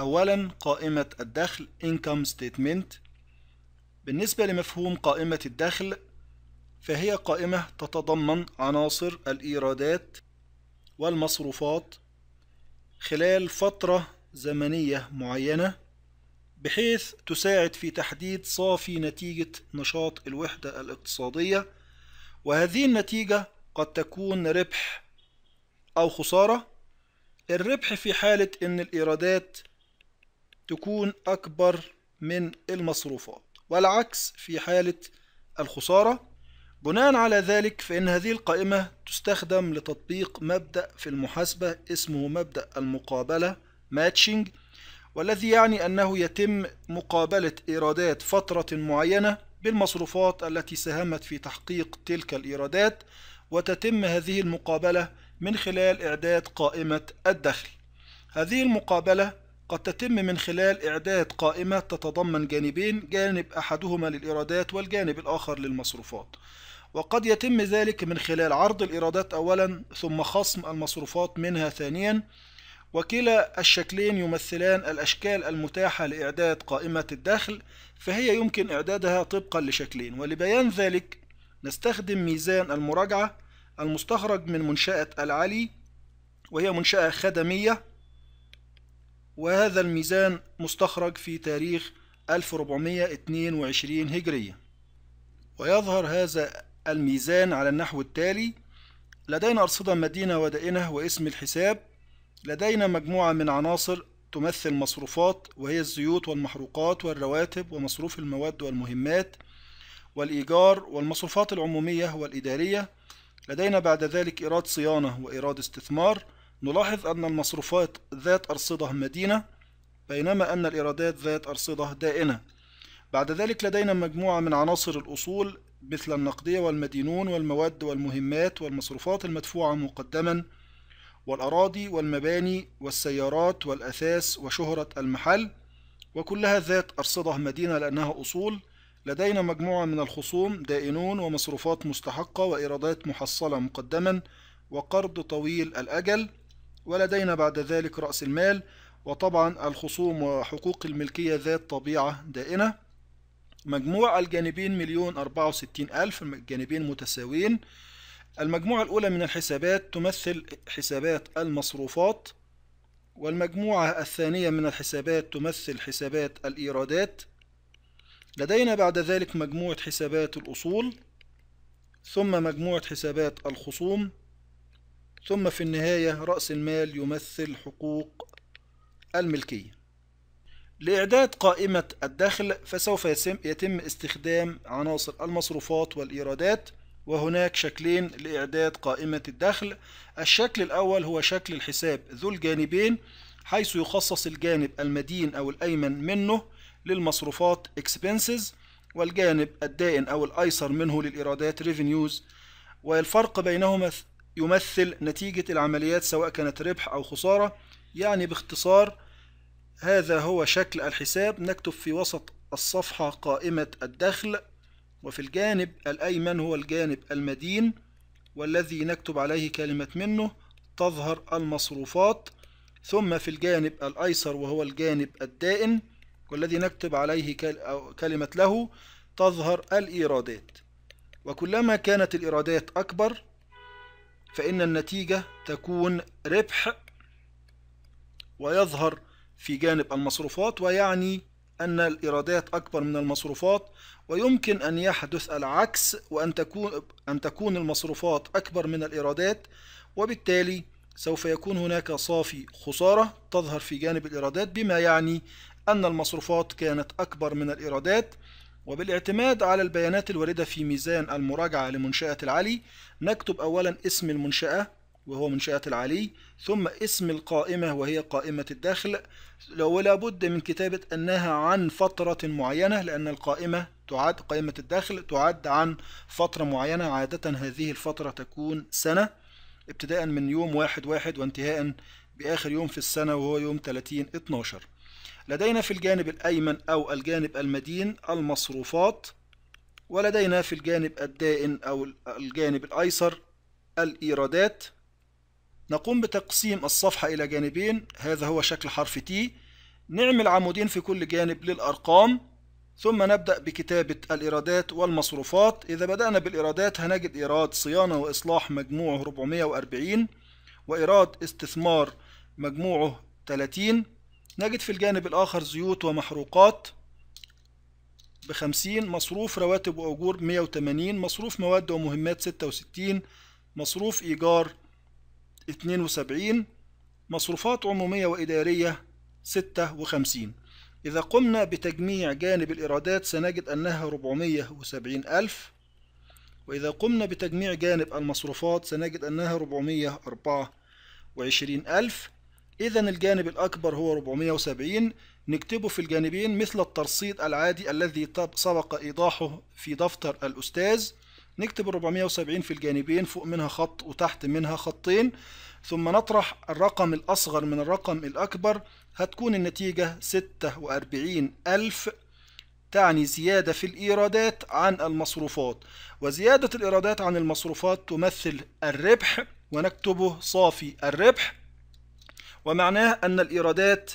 أولا قائمة الدخل Income Statement بالنسبة لمفهوم قائمة الدخل فهي قائمة تتضمن عناصر الإيرادات والمصروفات خلال فترة زمنية معينة بحيث تساعد في تحديد صافي نتيجة نشاط الوحدة الاقتصادية وهذه النتيجة قد تكون ربح أو خسارة الربح في حالة أن الإيرادات تكون أكبر من المصروفات والعكس في حالة الخسارة بناء على ذلك فإن هذه القائمة تستخدم لتطبيق مبدأ في المحاسبة اسمه مبدأ المقابلة ماتشنج والذي يعني أنه يتم مقابلة إيرادات فترة معينة بالمصروفات التي ساهمت في تحقيق تلك الإيرادات وتتم هذه المقابلة من خلال إعداد قائمة الدخل هذه المقابلة قد تتم من خلال إعداد قائمة تتضمن جانبين جانب أحدهما للإيرادات والجانب الآخر للمصروفات وقد يتم ذلك من خلال عرض الإيرادات أولا ثم خصم المصروفات منها ثانيا وكلا الشكلين يمثلان الأشكال المتاحة لإعداد قائمة الدخل فهي يمكن إعدادها طبقا لشكلين ولبيان ذلك نستخدم ميزان المراجعة المستخرج من منشأة العلي وهي منشأة خدمية وهذا الميزان مستخرج في تاريخ 1422 هجرية ويظهر هذا الميزان على النحو التالي لدينا أرصدة مدينة ودائنة واسم الحساب لدينا مجموعة من عناصر تمثل مصروفات وهي الزيوت والمحروقات والرواتب ومصروف المواد والمهمات والإيجار والمصروفات العمومية والإدارية لدينا بعد ذلك إيراد صيانة وإيراد استثمار نلاحظ أن المصروفات ذات أرصدة مدينة بينما أن الإيرادات ذات أرصدة دائنة بعد ذلك لدينا مجموعة من عناصر الأصول مثل النقدية والمدينون والمواد والمهمات والمصروفات المدفوعة مقدما والأراضي والمباني والسيارات والأثاث وشهرة المحل وكلها ذات أرصدة مدينة لأنها أصول لدينا مجموعة من الخصوم دائنون ومصروفات مستحقة وإيرادات محصلة مقدما وقرض طويل الأجل ولدينا بعد ذلك رأس المال وطبعا الخصوم وحقوق الملكية ذات طبيعة دائنة مجموع الجانبين مليون أربعة وستين ألف الجانبين متساويين المجموعة الأولى من الحسابات تمثل حسابات المصروفات والمجموعة الثانية من الحسابات تمثل حسابات الإيرادات لدينا بعد ذلك مجموعة حسابات الأصول ثم مجموعة حسابات الخصوم ثم في النهاية رأس المال يمثل حقوق الملكية لإعداد قائمة الدخل فسوف يتم استخدام عناصر المصروفات والإيرادات وهناك شكلين لإعداد قائمة الدخل الشكل الأول هو شكل الحساب ذو الجانبين حيث يخصص الجانب المدين أو الأيمن منه للمصروفات expenses والجانب الدائن أو الأيسر منه للإيرادات revenues والفرق بينهما يمثل نتيجة العمليات سواء كانت ربح أو خسارة يعني باختصار هذا هو شكل الحساب نكتب في وسط الصفحة قائمة الدخل وفي الجانب الأيمن هو الجانب المدين والذي نكتب عليه كلمة منه تظهر المصروفات ثم في الجانب الأيسر وهو الجانب الدائن والذي نكتب عليه كلمة له تظهر الإيرادات وكلما كانت الإيرادات أكبر فإن النتيجة تكون ربح ويظهر في جانب المصروفات ويعني أن الإيرادات أكبر من المصروفات ويمكن أن يحدث العكس وأن تكون أن تكون المصروفات أكبر من الإيرادات وبالتالي سوف يكون هناك صافي خسارة تظهر في جانب الإيرادات بما يعني أن المصروفات كانت أكبر من الإيرادات وبالاعتماد على البيانات الواردة في ميزان المراجعة لمنشأة العلي نكتب أولا اسم المنشأة وهو منشأة العلي ثم اسم القائمة وهي قائمة الداخل لو لابد من كتابة أنها عن فترة معينة لأن القائمة تعد قائمة الداخل تعد عن فترة معينة عادة هذه الفترة تكون سنة ابتداء من يوم واحد واحد وانتهاء بآخر يوم في السنة وهو يوم 30 12 لدينا في الجانب الأيمن أو الجانب المدين المصروفات ولدينا في الجانب الدائن أو الجانب الأيسر الإيرادات نقوم بتقسيم الصفحة إلى جانبين هذا هو شكل حرف T نعمل عمودين في كل جانب للأرقام ثم نبدأ بكتابة الإيرادات والمصروفات إذا بدأنا بالإيرادات هنجد إيراد صيانة وإصلاح مجموعه 440 وإيراد استثمار مجموعه 30 نجد في الجانب الآخر زيوت ومحروقات بخمسين مصروف رواتب وأجور مية وتمانين مصروف مواد ومهمات ستة وستين مصروف إيجار اتنين وسبعين مصروفات عمومية وإدارية ستة وخمسين إذا قمنا بتجميع جانب الإيرادات سنجد أنها ربعمية وسبعين ألف وإذا قمنا بتجميع جانب المصروفات سنجد أنها ربعمية أربعة وعشرين ألف إذا الجانب الأكبر هو 470 نكتبه في الجانبين مثل الترصيد العادي الذي سبق إيضاحه في دفتر الأستاذ نكتب 470 في الجانبين فوق منها خط وتحت منها خطين ثم نطرح الرقم الأصغر من الرقم الأكبر هتكون النتيجة 46 ألف تعني زيادة في الإيرادات عن المصروفات وزيادة الإيرادات عن المصروفات تمثل الربح ونكتبه صافي الربح ومعناه أن الإيرادات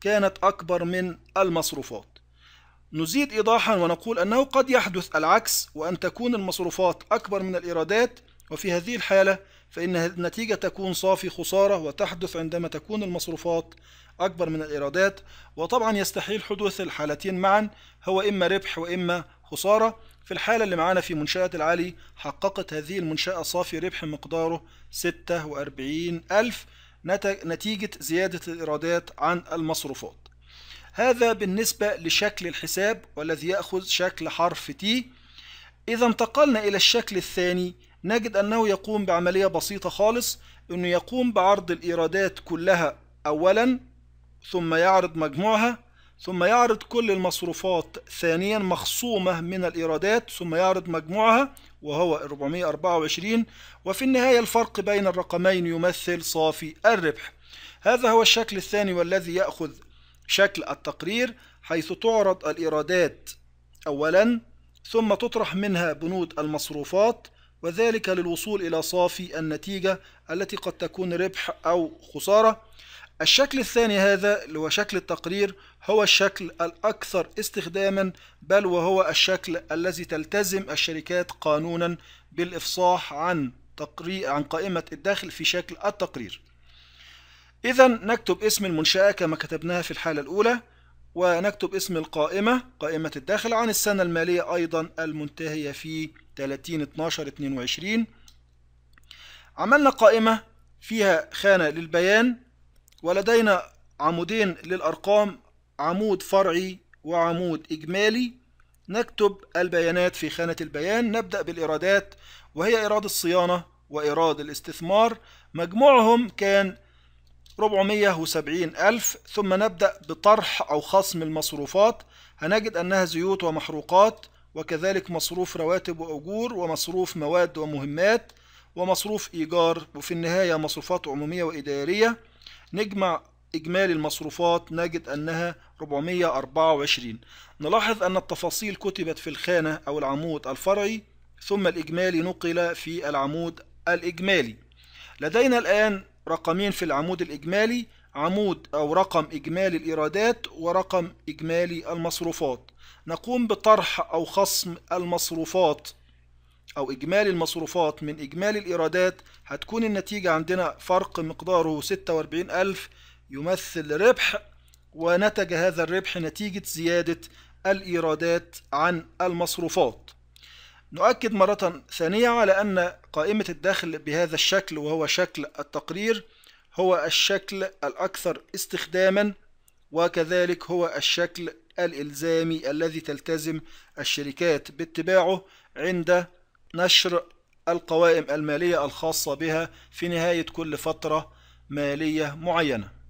كانت أكبر من المصروفات نزيد إيضاحا ونقول أنه قد يحدث العكس وأن تكون المصروفات أكبر من الإيرادات وفي هذه الحالة فإن النتيجة تكون صافي خسارة وتحدث عندما تكون المصروفات أكبر من الإيرادات وطبعا يستحيل حدوث الحالتين معا هو إما ربح وإما خسارة في الحالة اللي معانا في منشأة العالي حققت هذه المنشأة صافي ربح مقداره 46 ألف نتيجة زيادة الإيرادات عن المصروفات هذا بالنسبة لشكل الحساب والذي يأخذ شكل حرف T إذا انتقلنا إلى الشكل الثاني نجد أنه يقوم بعملية بسيطة خالص أنه يقوم بعرض الإيرادات كلها أولا ثم يعرض مجموعها ثم يعرض كل المصروفات ثانيا مخصومة من الإيرادات ثم يعرض مجموعها وهو 424 وفي النهاية الفرق بين الرقمين يمثل صافي الربح هذا هو الشكل الثاني والذي يأخذ شكل التقرير حيث تعرض الإيرادات أولا ثم تطرح منها بنود المصروفات وذلك للوصول إلى صافي النتيجة التي قد تكون ربح أو خسارة الشكل الثاني هذا اللي هو شكل التقرير هو الشكل الأكثر استخداما بل وهو الشكل الذي تلتزم الشركات قانونا بالإفصاح عن تقرير عن قائمة الداخل في شكل التقرير إذا نكتب اسم المنشأة كما كتبناها في الحالة الأولى ونكتب اسم القائمة قائمة الداخل عن السنة المالية أيضا المنتهية في 30 12 22 عملنا قائمة فيها خانة للبيان ولدينا عمودين للأرقام عمود فرعي وعمود إجمالي نكتب البيانات في خانة البيان نبدأ بالإيرادات وهي إيراد الصيانة وإيراد الاستثمار مجموعهم كان 470 ألف ثم نبدأ بطرح أو خصم المصروفات هنجد أنها زيوت ومحروقات وكذلك مصروف رواتب وأجور ومصروف مواد ومهمات ومصروف إيجار وفي النهاية مصروفات عمومية وإدارية نجمع إجمالي المصروفات نجد أنها 424 نلاحظ أن التفاصيل كتبت في الخانة أو العمود الفرعي ثم الإجمالي نقل في العمود الإجمالي لدينا الآن رقمين في العمود الإجمالي عمود أو رقم إجمالي الإيرادات ورقم إجمالي المصروفات نقوم بطرح أو خصم المصروفات أو إجمالي المصروفات من إجمالي الإيرادات هتكون النتيجة عندنا فرق مقداره 46000 يمثل ربح ونتج هذا الربح نتيجة زيادة الإيرادات عن المصروفات نؤكد مرة ثانية على أن قائمة الدخل بهذا الشكل وهو شكل التقرير هو الشكل الأكثر استخداما وكذلك هو الشكل الإلزامي الذي تلتزم الشركات باتباعه عند نشر القوائم المالية الخاصة بها في نهاية كل فترة مالية معينة